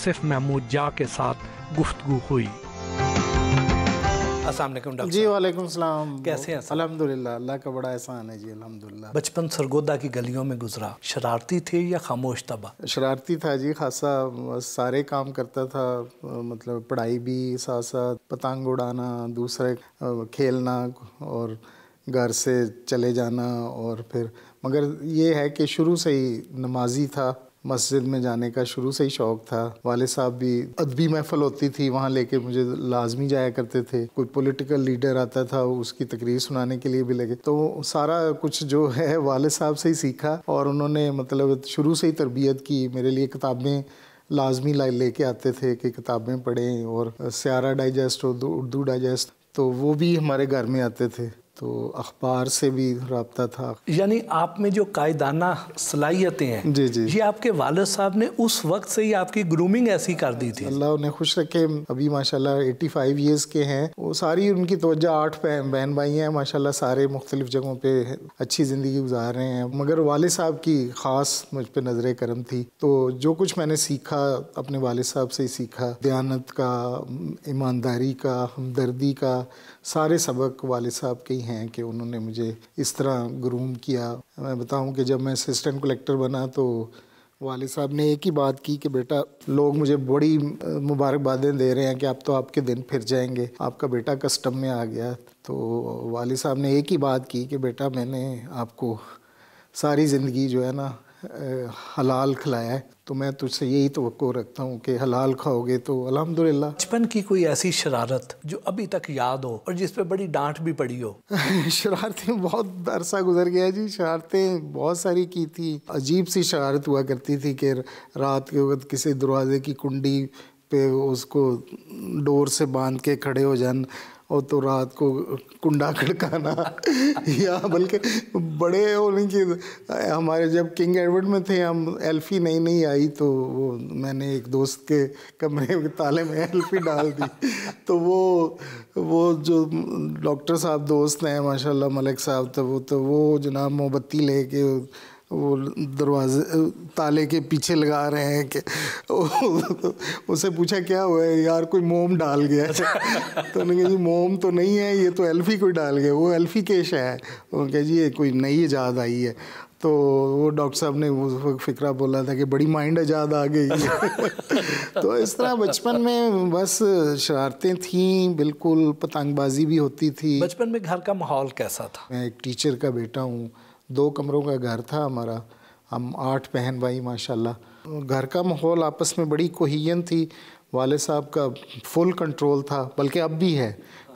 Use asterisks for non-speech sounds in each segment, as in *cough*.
आसिफ महमूद जा के साथ गुफ्तु हुई जी वालेकुम सलाम कैसे हैं अल्हम्दुलिल्लाह अल्लाह का बड़ा एहसान है जी अलहमदिल्ला बचपन सरगोदा की गलियों में गुजरा शरारती थे या खामोश तबा शरारती था जी खासा सारे काम करता था मतलब पढ़ाई भी साथ साथ पतंग उड़ाना दूसरे खेलना और घर से चले जाना और फिर मगर ये है कि शुरू से ही नमाजी था मस्जिद में जाने का शुरू से ही शौक़ था वाले साहब भी अदबी महफल होती थी वहाँ लेके मुझे लाजमी जाया करते थे कोई पॉलिटिकल लीडर आता था उसकी तकरीर सुनाने के लिए भी लगे तो सारा कुछ जो है वाले साहब से ही सीखा और उन्होंने मतलब शुरू से ही तरबियत की मेरे लिए किताबें लाजमी ला लेके आते थे कि किताबें पढ़ें और स्यारा डाइजेस्ट उर्दू डाइजेस्ट तो वो भी हमारे घर में आते थे तो अखबार से भी रबता था यानी आप में जो कायदाना सलाहियतें हैं जी जी ये आपके वाल साहब ने उस वक्त से ही आपकी ग्रूमिंग ऐसी कर दी थी अल्लाह उन्हें खुश रखे अभी माशाल्लाह 85 फाइव ईयर्स के हैं वो सारी उनकी तोज्जा आठ बहन भाई हैं माशाल्लाह सारे मुख्तलिफ जगहों पे अच्छी ज़िंदगी गुजार रहे हैं मगर वाले साहब की ख़ास मुझ पर नज़र करम थी तो जो कुछ मैंने सीखा अपने वाले साहब से ही सीखा दयानत का ईमानदारी का हमदर्दी का सारे सबक वाल साहब के ही हैं हैं कि उन्होंने मुझे इस तरह ग्रूम किया मैं बताऊं कि जब मैं असिस्टेंट कलेक्टर बना तो वाले साहब ने एक ही बात की कि बेटा लोग मुझे बड़ी मुबारकबादें दे रहे हैं कि आप तो आपके दिन फिर जाएंगे आपका बेटा कस्टम में आ गया तो वाले साहब ने एक ही बात की कि बेटा मैंने आपको सारी ज़िंदगी जो है ना हलाल खिलाया है तो मैं तुझसे यही तो रखता हूँ कि हलाल खाओगे तो अलहमदिल्ला बचपन की कोई ऐसी शरारत जो अभी तक याद हो और जिस पे बड़ी डांट भी पड़ी हो *laughs* शरारतें बहुत अरसा गुजर गया जी शरारतें बहुत सारी की थी अजीब सी शरारत हुआ करती थी कि रात के वक्त किसी दरवाजे की कुंडी पे उसको डोर से बांध के खड़े हो जान और तो रात को कुंडा खड़काना या बल्कि बड़े होने की हमारे जब किंग एडवर्ड में थे हम एल्फी नई नई आई तो वो मैंने एक दोस्त के कमरे के ताले में एल्फी डाल दी तो वो वो जो डॉक्टर साहब दोस्त हैं माशाल्लाह मलिक साहब तो वो तो वो जनाब मोमबत्ती लेके वो दरवाजे ताले के पीछे लगा रहे हैं कि उससे पूछा क्या हुआ है यार कोई मोम डाल गया तो उन्होंने कहा जी मोम तो नहीं है ये तो एल्फी कोई डाल गया वो एल्फी केश है उन्होंने कहा जी ये कोई नई ईजाद आई है तो वो डॉक्टर साहब ने उस वक्त फिक्रा बोला था कि बड़ी माइंड आजाद आ गई है तो इस तरह बचपन में बस शरारतें थी बिल्कुल पतंगबाजी भी होती थी बचपन में घर का माहौल कैसा था मैं एक टीचर का बेटा हूँ दो कमरों का घर था हमारा हम आठ बहन भाई माशाल्लाह घर का माहौल आपस में बड़ी कोहियन थी वाले साहब का फुल कंट्रोल था बल्कि अब भी है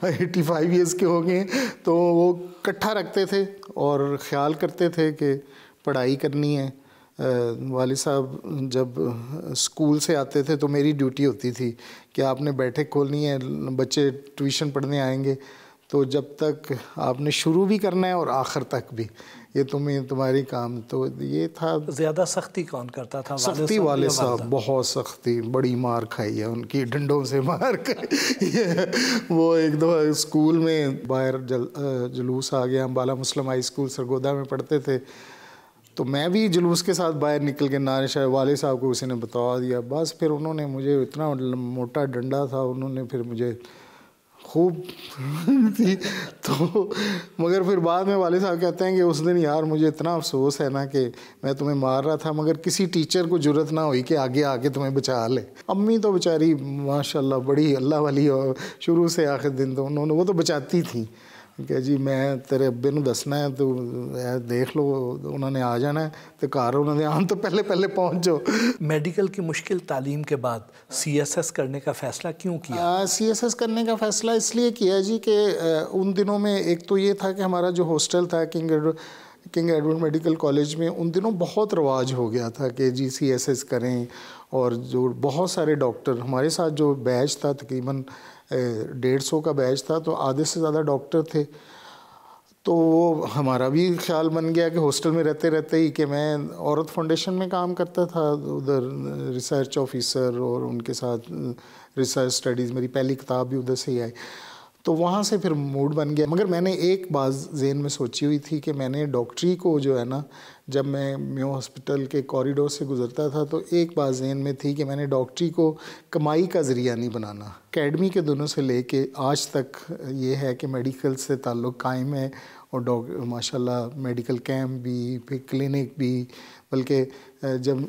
एटी फाइव ईयर्स के हो गए तो वो इकट्ठा रखते थे और ख्याल करते थे कि पढ़ाई करनी है वाले साहब जब स्कूल से आते थे तो मेरी ड्यूटी होती थी कि आपने बैठक खोलनी है बच्चे ट्यूशन पढ़ने आएंगे तो जब तक आपने शुरू भी करना है और आखिर तक भी ये तुम्हें तुम्हारी काम तो ये था ज़्यादा सख्ती कौन करता था सख्ती वाले साहब बहुत सख्ती बड़ी मार खाई है उनकी डंडों से मार खाई *laughs* वो एक दो स्कूल में बाहर जल, जुलूस आ गया हम Bala Muslim high school Sargodha में पढ़ते थे तो मैं भी जुलूस के साथ बाहर निकल के नारे शाह वाले साहब को उसी ने बता दिया बस फिर उन्होंने मुझे इतना मोटा डंडा था उन्होंने फिर मुझे खूब *laughs* थी तो मगर फिर बाद में वाले साहब कहते हैं कि उस दिन यार मुझे इतना अफसोस है ना कि मैं तुम्हें मार रहा था मगर किसी टीचर को जरूरत ना हुई कि आगे आके तुम्हें बचा ले अम्मी तो बेचारी माशाल्लाह बड़ी अल्लाह वाली और शुरू से आखिर दिन तो उन्होंने वो तो बचाती थी कि जी मैं तेरे अबे न दसना है ਤੂੰ ਦੇਖ ਲਓ ਉਹਨਾਂ ਨੇ ਆ ਜਾਣਾ ਤੇ ਘਰ ਉਹਨਾਂ ਦੇ ਆਉਣ पहले पहले ਪਹਿਲੇ ਪਹੁੰਚ मेडिकल की मुश्किल तालीम के बाद सी एस एस करने का फैसला क्यों किया सी एस एस करने का फैसला इसलिए किया जी कि उन दिनों में एक तो ये था कि हमारा जो हॉस्टल था king king Edward medical college में उन दिनों बहुत रवाज हो गया था कि जी सी एस एस करें और जो बहुत सारे डॉक्टर हमारे साथ जो बैच था तकरीबन डेढ़ सौ का बैच था तो आधे से ज़्यादा डॉक्टर थे तो वो हमारा भी ख्याल बन गया कि हॉस्टल में रहते रहते ही कि मैं औरत फाउंडेशन में काम करता था उधर रिसर्च ऑफिसर और उनके साथ रिसर्च स्टडीज़ मेरी पहली किताब भी उधर से ही आई तो वहाँ से फिर मूड बन गया मगर मैंने एक बात जेन में सोची हुई थी कि मैंने डॉक्टरी को जो है ना जब मैं म्यो हॉस्पिटल के कॉरिडोर से गुज़रता था तो एक बात जेन में थी कि मैंने डॉक्टरी को कमाई का ज़रिया नहीं बनाना अकेडमी के दोनों से ले कर आज तक ये है कि मेडिकल से ताल्लुक़ कायम है और डॉक माशाल्लाह मेडिकल कैम्प भी फिर क्लिनिक भी बल्कि जब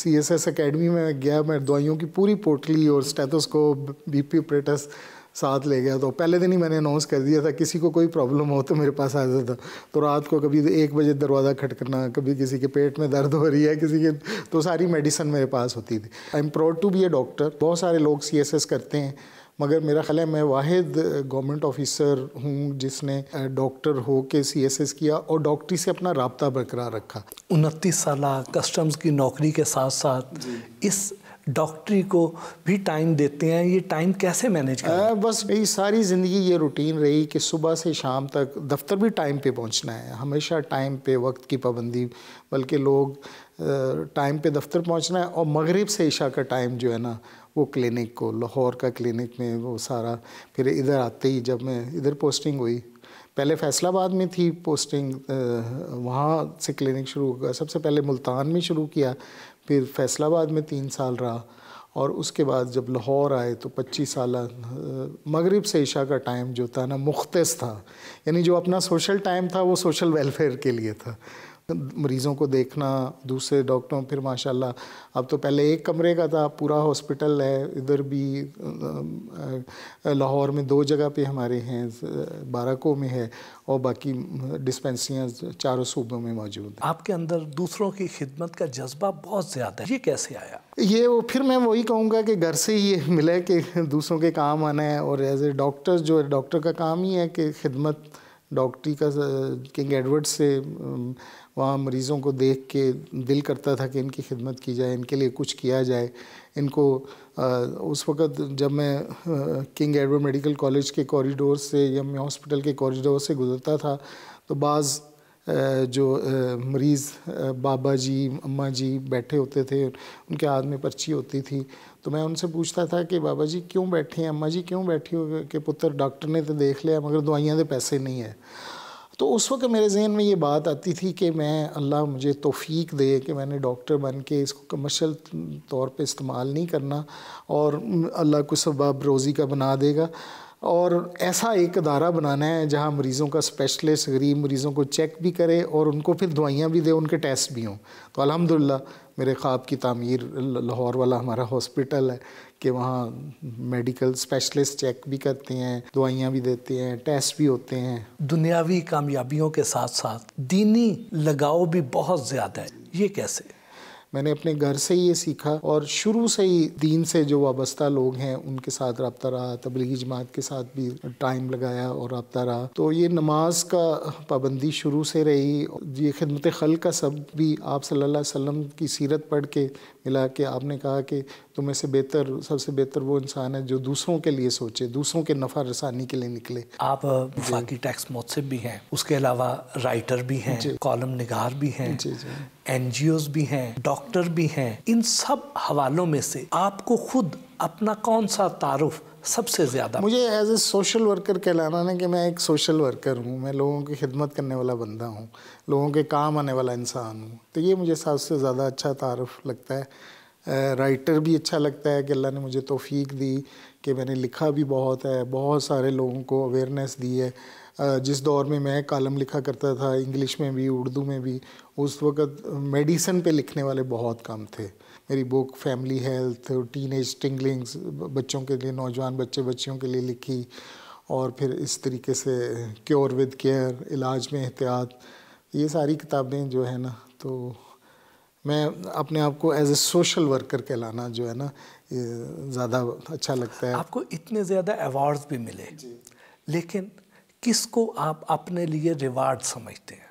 सी एस एस अकेडमी में गया मैं दवाइयों की पूरी पोटली और स्टेथोस्कोप बी पी ऑपरेटस साथ ले गया तो पहले दिन ही मैंने अनाउंस कर दिया था किसी को कोई प्रॉब्लम हो तो मेरे पास आ जाता था तो रात को कभी एक बजे दरवाज़ा खटकना कभी किसी के पेट में दर्द हो रही है किसी के तो सारी मेडिसन मेरे पास होती थी I am proud to be a doctor बहुत सारे लोग सी करते हैं मगर मेरा ख्याल है मैं वाहिद गवर्नमेंट ऑफिसर हूँ जिसने डॉक्टर हो के सी एस एस किया और डॉक्टरी से अपना रबता बरकरार रखा उनतीस साल कस्टम्स की नौकरी के साथ साथ इस डॉक्टरी को भी टाइम देते हैं ये टाइम कैसे मैनेज करें बस मेरी सारी ज़िंदगी ये रूटीन रही कि सुबह से शाम तक दफ्तर भी टाइम पे पहुंचना है हमेशा टाइम पे वक्त की पाबंदी बल्कि लोग टाइम पे दफ्तर पहुंचना है और मगरिब से ईशा का टाइम जो है ना वो क्लिनिक को लाहौर का क्लिनिक में वो सारा फिर इधर आते ही जब मैं इधर पोस्टिंग हुई पहले फैसलाबाद में थी पोस्टिंग वहाँ से क्लिनिक शुरू हुआ सबसे पहले मुल्तान में शुरू किया फिर फैसलाबाद में तीन साल रहा और उसके बाद जब लाहौर आए तो 25 साल मगरिब से ईशा का टाइम जो था ना मुख्तस था यानी जो अपना सोशल टाइम था वो सोशल वेलफेयर के लिए था मरीज़ों को देखना दूसरे डॉक्टरों फिर माशाल्लाह अब तो पहले एक कमरे का था पूरा हॉस्पिटल है इधर भी लाहौर में दो जगह पे हमारे हैं बाराको में है और बाकी डिस्पेंसरियाँ चारों सूबों में मौजूद हैं आपके अंदर दूसरों की खिदमत का जज्बा बहुत ज़्यादा है ये कैसे आया ये वो फिर मैं वही कहूँगा कि घर से ही *laughs* मिले कि दूसरों के काम आना है और एज ए डॉक्टर जो डॉक्टर का काम ही है कि खिदमत डॉक्टरी का किंग एडवर्ड से वहाँ मरीज़ों को देख के दिल करता था कि इनकी खिदमत की जाए इनके लिए कुछ किया जाए इनको आ, उस वक़्त जब मैं आ, किंग एडवर्ड मेडिकल कॉलेज के कॉरिडोर से या मैं हॉस्पिटल के कॉरिडोर से गुज़रता था तो बाज़ जो मरीज़ बाबा जी अम्मा जी बैठे होते थे उनके हाथ में पर्ची होती थी तो मैं उनसे पूछता था कि बाबा जी क्यों बैठे हैं अम्मा जी क्यों बैठी हो कि पुत्र डॉक्टर ने तो देख लिया मगर दवाइयाँ तो पैसे नहीं है तो उस वक्त मेरे जहन में ये बात आती थी कि मैं अल्लाह मुझे तोफीक दे कि मैंने डॉक्टर बन के इसको कमर्शल तौर पे इस्तेमाल नहीं करना और अल्लाह को सबाब रोज़ी का बना देगा और ऐसा एक अदारा बनाना है जहां मरीज़ों का स्पेशलिस्ट गरीब मरीज़ों को चेक भी करे और उनको फिर दवाइयाँ भी दे उनके टेस्ट भी हों तो अल्हम्दुलिल्लाह मेरे ख्वाब की तामीर लाहौर वाला हमारा हॉस्पिटल है कि वहाँ मेडिकल स्पेशलिस्ट चेक भी करते हैं दवाइयाँ भी देते हैं टेस्ट भी होते हैं दुनियावी कामयाबियों के साथ साथ दीनी लगाव भी बहुत ज़्यादा है ये कैसे मैंने अपने घर से ही ये सीखा और शुरू से ही दीन से जो वाबस्ता लोग हैं उनके साथ रबता रहा तबलीगी जमात के साथ भी टाइम लगाया और रबता रहा तो ये नमाज का पाबंदी शुरू से रही ये ख़िदमत खल का सब भी आप अलैहि वसल्लम की सीरत पढ़ के मिला के आपने कहा कि तो में से बेहतर सबसे बेहतर वो इंसान है जो दूसरों के लिए सोचे दूसरों के नफा रसानी के लिए निकले आप वफाकी टैक्स मोतसिब भी हैं उसके अलावा राइटर भी हैं कॉलम निगार भी हैं एन भी हैं डॉक्टर भी हैं इन सब हवालों में से आपको खुद अपना कौन सा तारुफ सबसे ज़्यादा मुझे एज ए सोशल वर्कर कहलाना ना कि मैं एक सोशल वर्कर हूँ मैं लोगों की खिदमत करने वाला बंदा हूँ लोगों के काम आने वाला इंसान हूँ तो ये मुझे सबसे ज़्यादा अच्छा तारफ़ लगता है राइटर भी अच्छा लगता है कि अल्लाह ने मुझे तोफ़ीक दी कि मैंने लिखा भी बहुत है बहुत सारे लोगों को अवेयरनेस दी है जिस दौर में मैं कॉलम लिखा करता था इंग्लिश में भी उर्दू में भी उस वक़्त मेडिसन पे लिखने वाले बहुत कम थे मेरी book family health teen age tinglings बच्चों के लिए नौजवान बच्चे बच्चियों के लिए लिखी और फिर इस तरीके से क्योर विद केयर इलाज में एहतियात ये सारी किताबें जो है ना तो मैं अपने आप को एज ए सोशल वर्कर कहलाना जो है ना ज़्यादा अच्छा लगता है आपको इतने ज़्यादा अवार्ड्स भी मिले लेकिन किसको आप अपने लिए रिवार्ड समझते हैं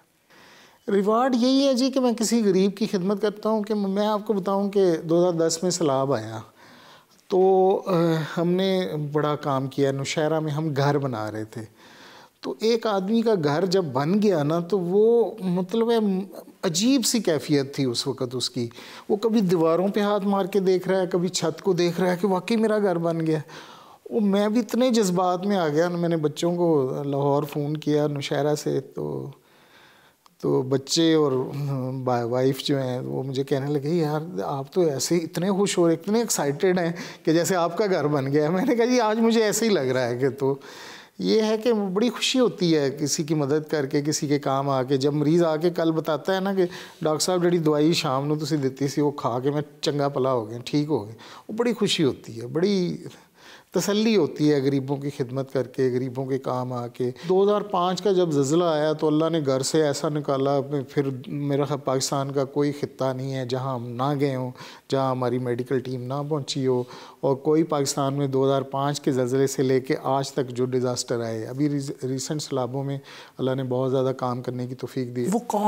रिवार्ड यही है जी कि मैं किसी गरीब की खिदमत करता हूँ कि मैं आपको बताऊँ कि 2010 में सैलाब आया तो हमने बड़ा काम किया नौशहरा में हम घर बना रहे थे तो एक आदमी का घर जब बन गया ना तो वो मतलब अजीब सी कैफियत थी उस वक़्त उसकी वो कभी दीवारों पे हाथ मार के देख रहा है कभी छत को देख रहा है कि वाकई मेरा घर बन गया वो मैं भी इतने जज्बात में आ गया मैंने बच्चों को लाहौर फ़ोन किया नौशहरा से तो तो बच्चे और वाइफ जो हैं वो मुझे कहने लगे यार आप तो ऐसे इतने खुश हो रहे इतने एक्साइटेड हैं कि जैसे आपका घर बन गया है मैंने कहा जी आज मुझे ऐसे ही लग रहा है कि तो ये है कि बड़ी खुशी होती है किसी की मदद करके किसी के काम आके जब मरीज़ आके कल बताता है ना कि डॉक्टर साहब जी दवाई शाम को तुम दिती ਸੀ वो खा के मैं चंगा भला हो गया ठीक हो गया वो बड़ी खुशी होती है बड़ी तसल्ली होती है गरीबों की खिदमत करके गरीबों के काम आके 2005 का जब जजला आया तो अल्लाह ने घर से ऐसा निकाला फिर मेरा पाकिस्तान का कोई ख़त्ता नहीं है जहाँ हम ना गए हों जहाँ हमारी मेडिकल टीम ना पहुँची हो और कोई पाकिस्तान में 2005 के जजले से लेके आज तक जो डिज़ास्टर आए अभी रिसेंट सैलाबों में अल्लाह ने बहुत ज़्यादा काम करने की तोफीक दी वो कौन